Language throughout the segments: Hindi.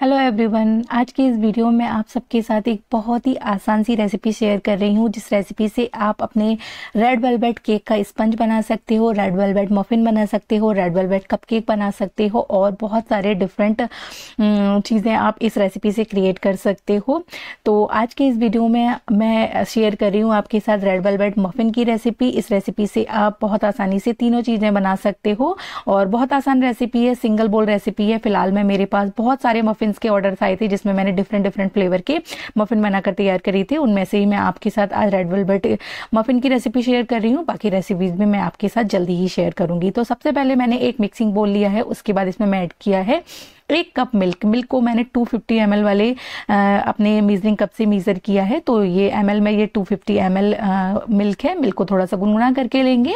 हेलो एवरीवन आज की इस वीडियो में आप सबके साथ एक बहुत ही आसान सी रेसिपी शेयर कर रही हूँ जिस रेसिपी से आप अपने रेड वेलवेट केक का स्पंज बना सकते हो रेड वेलवेट मफिन बना सकते हो रेड वेलवेट कपकेक बना सकते हो और बहुत सारे डिफरेंट हम्म, चीज़ें आप इस रेसिपी से क्रिएट कर सकते हो तो आज के इस वीडियो में मैं शेयर कर रही हूँ आपके साथ रेड वेलवेट मफिन की रेसिपी इस रेसिपी से आप बहुत आसानी से तीनों चीज़ें बना सकते हो और बहुत आसान रेसिपी है सिंगल बोल रेसिपी है फिलहाल मैं मेरे पास बहुत सारे मफिन मफिन के ऑर्डर आए थे जिसमें मैंने डिफरेंट डिफरेंट फ्लेवर के मफिन बनाकर तैयार करी थी उनमें से ही मैं आपके साथ आज रेड वेलवेट मफिन की रेसिपी शेयर कर रही हूँ बाकी रेसिपीज भी मैं आपके साथ जल्दी ही शेयर करूंगी तो सबसे पहले मैंने एक मिक्सिंग बोल लिया है उसके बाद इसमें मैं ऐड किया है एक कप मिल्क मिल्क को मैंने 250 फिफ्टी वाले अपने मीजरिंग कप से मीज़र किया है तो ये एम में ये 250 फिफ्टी मिल्क है मिल्क को थोड़ा सा गुनगुना करके लेंगे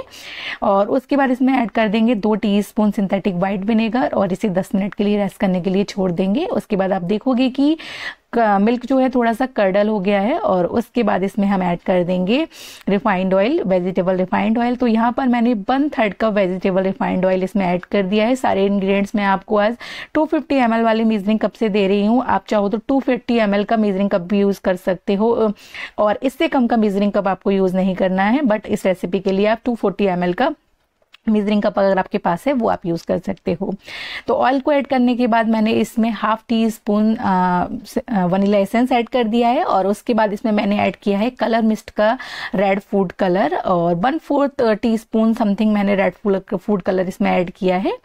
और उसके बाद इसमें ऐड कर देंगे दो teaspoon synthetic white vinegar और इसे दस मिनट के लिए रेस्ट करने के लिए छोड़ देंगे उसके बाद आप देखोगे कि मिल्क जो है थोड़ा सा कर्डल हो गया है और उसके बाद इसमें हम ऐड कर देंगे refined oil vegetable refined oil तो यहाँ पर मैंने one third cup vegetable refined oil इसमें ऐड कर दिया है सारे इंग्रेडिएंट्स मैं आपको आज 250 फिफ्टी वाले मेजरिंग कप से दे रही हूँ आप चाहो तो 250 फिफ्टी का मेजरिंग कप भी यूज़ कर सकते हो और इससे कम का मेजरिंग कप आपको यूज़ नहीं करना है बट इस रेसिपी के लिए आप टू फोर्टी का मेजरिंग कप अगर आपके पास है वो आप यूज़ कर सकते हो तो ऑयल को ऐड करने के बाद मैंने इसमें half teaspoon vanilla essence add कर दिया है और उसके बाद इसमें मैंने ऐड किया है कलर मिस्ट का रेड फूड कलर और one fourth teaspoon something मैंने रेड फूड कलर इसमें ऐड किया है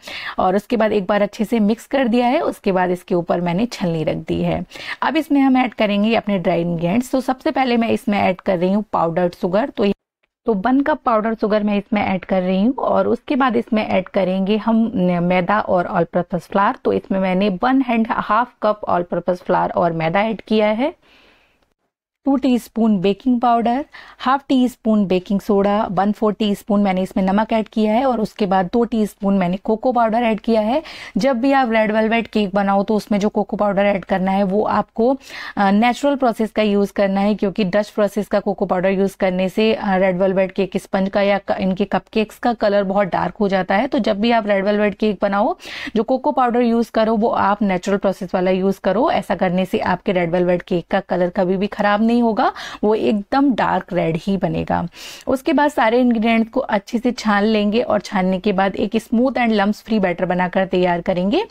और उसके बाद एक बार अच्छे से मिक्स कर दिया है उसके बाद इसके ऊपर मैंने छलनी रख दी है अब इसमें हम ऐड करेंगे अपने ड्राई इंग्रेडिएंट्स तो सबसे पहले मैं इसमें ऐड कर रही हूँ पाउडर्ड शुगर तो तो वन कप पाउडर शुगर मैं इसमें ऐड कर रही हूँ और उसके बाद इसमें ऐड करेंगे हम मैदा और ऑल पर्पज़ फ्लावर तो इसमें मैंने one and half cup all purpose flour और मैदा ऐड किया है two teaspoon baking powder half teaspoon baking soda one four teaspoon मैंने इसमें नमक ऐड किया है और उसके बाद दो टी स्पून मैंने कोको पाउडर ऐड किया है जब भी आप रेड वेलवेट केक बनाओ तो उसमें जो कोको पाउडर ऐड करना है वो आपको नेचुरल प्रोसेस का यूज़ करना है क्योंकि डच प्रोसेस का कोको पाउडर यूज़ करने से रेड वेलवेट केक स्पंज का या इनके कपकेक्स का कलर बहुत डार्क हो जाता है तो जब भी आप रेड वेलवेट केक बनाओ जो कोको पाउडर यूज़ करो वो आप नेचुरल प्रोसेस वाला यूज़ करो ऐसा करने से आपके रेड वेलवेट केक का कलर कभी भी खराब नहीं नहीं होगा वो एकदम डार्क रेड ही बनेगा उसके बाद सारे इंग्रेडिएंट को अच्छे से छान लेंगे और छानने के बाद एक smooth and lump free batter बनाकर तैयार करेंगे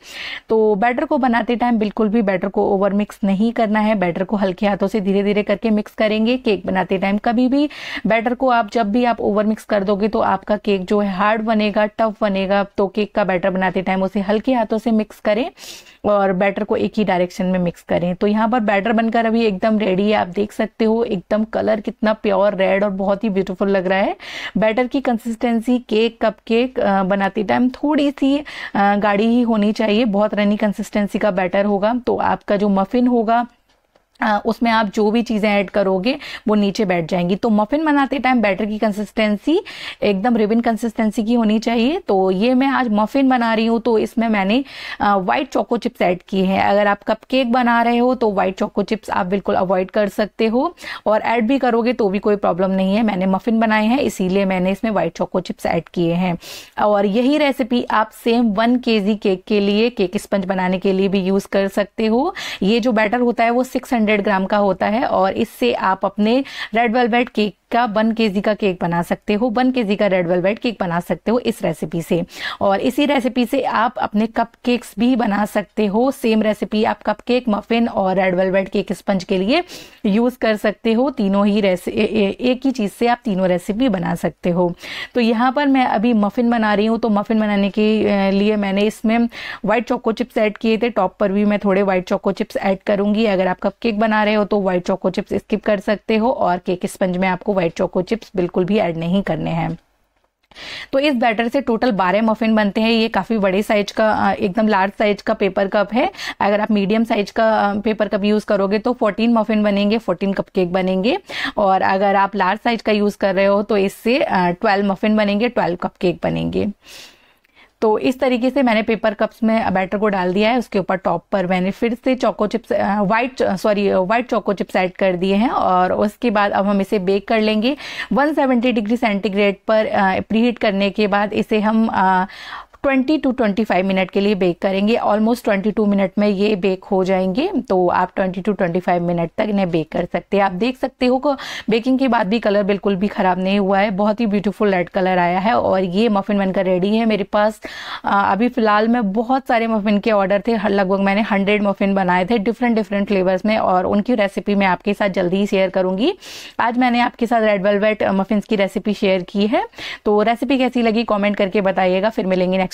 तो बैटर को बनाते टाइम बिल्कुल भी बैटर को ओवर मिक्स नहीं करना है बैटर को हल्के हाथों से धीरे धीरे करके मिक्स करेंगे केक बनाते टाइम कभी भी बैटर को आप जब भी आप ओवर मिक्स कर दोगे तो आपका केक जो है हार्ड बनेगा टफ बनेगा तो केक का बैटर बनाते टाइम उसे हल्के हाथों से मिक्स करें और बैटर को एक ही डायरेक्शन में मिक्स करें तो यहाँ पर बैटर बनकर अभी एकदम रेडी है आप देख सकते हो एकदम कलर कितना प्योर रेड और बहुत ही ब्यूटीफुल लग रहा है बैटर की कंसिस्टेंसी केक कप केक बनाते टाइम थोड़ी सी गाढ़ी ही होनी चाहिए बहुत रनी कंसिस्टेंसी का बैटर होगा तो आपका जो मफिन होगा उसमें आप जो भी चीज़ें ऐड करोगे वो नीचे बैठ जाएंगी तो मफ़िन बनाते टाइम बैटर की कंसिस्टेंसी एकदम रिबिन कंसिस्टेंसी की होनी चाहिए तो ये मैं आज मफ़िन बना रही हूँ तो इसमें मैंने वाइट चोको चिप्स ऐड की है अगर आप कप केक बना रहे हो तो वाइट चोको चिप्स आप बिल्कुल अवॉइड कर सकते हो और ऐड भी करोगे तो भी कोई प्रॉब्लम नहीं है मैंने मफ़िन बनाए हैं इसीलिए मैंने इसमें वाइट चोको चिप्स ऐड किए हैं और यही रेसिपी आप सेम वन के केक के लिए केक स्पंज बनाने के लिए भी यूज़ कर सकते हो ये जो बैटर होता है वो सिक्स हंड्रेड ग्राम का होता है और इससे आप अपने रेड वेलवेट केक का के जी का केक बना सकते हो के जी का रेड वेलवेट केक बना सकते हो इस रेसिपी से और इसी रेसिपी से आप अपने कप केक्स भी बना सकते हो सेम रेसिपी आप कप केक मफिन और रेड वेलवेट केक स्पंज के लिए यूज़ कर सकते हो तीनों ही रेसि एक ही चीज़ से आप तीनों रेसिपी बना सकते हो तो यहाँ पर मैं अभी मफिन बना रही हूँ तो मफिन बनाने के लिए मैंने इसमें व्हाइट चोको चिप्स ऐड किए थे टॉप पर भी मैं थोड़े व्हाइट चोको चिप्स ऐड करूँगी अगर आप कप केक बना रहे हो तो व्हाइट चोको चिप्स स्किप कर सकते हो और केक स्पंज में आपको व्हाइट चोको चिप्स बिल्कुल भी ऐड नहीं करने हैं तो इस बैटर से टोटल 12 मफिन बनते हैं ये काफ़ी बड़े साइज का एकदम लार्ज साइज का पेपर कप है अगर आप मीडियम साइज का पेपर कप यूज़ करोगे तो 14 मफिन बनेंगे 14 कपकेक बनेंगे और अगर आप लार्ज साइज का यूज़ कर रहे हो तो इससे 12 मफिन बनेंगे 12 कपकेक बनेंगे तो इस तरीके से मैंने पेपर कप्स में बैटर को डाल दिया है उसके ऊपर टॉप पर मैंने फिर से choco chips white sorry white choco chips add कर दिए हैं और उसके बाद अब हम इसे बेक कर लेंगे 170 डिग्री सेंटीग्रेड पर प्रीहीट करने के बाद इसे हम 20 टू 25 मिनट के लिए बेक करेंगे ऑलमोस्ट 22 मिनट में ये बेक हो जाएंगे तो आप 20 टू 25 मिनट तक इन्हें बेक कर सकते हैं आप देख सकते हो बेकिंग के बाद भी कलर बिल्कुल भी ख़राब नहीं हुआ है बहुत ही ब्यूटीफुल रेड कलर आया है और ये मफ़िन बनकर रेडी है मेरे पास अभी फ़िलहाल में बहुत सारे मफ़िन के ऑर्डर थे लगभग मैंने हंड्रेड मफ़िन बनाए थे डिफरेंट डिफरेंट फ्लेवर्स में और उनकी रेसिपी मैं आपके साथ जल्दी ही शेयर करूँगी आज मैंने आपके साथ रेड वेलवेट मफ़िन की रेसिपी शेयर की है तो रेसिपी कैसी लगी कॉमेंट करके बताइएगा फिर मिलेंगे नेक्स्ट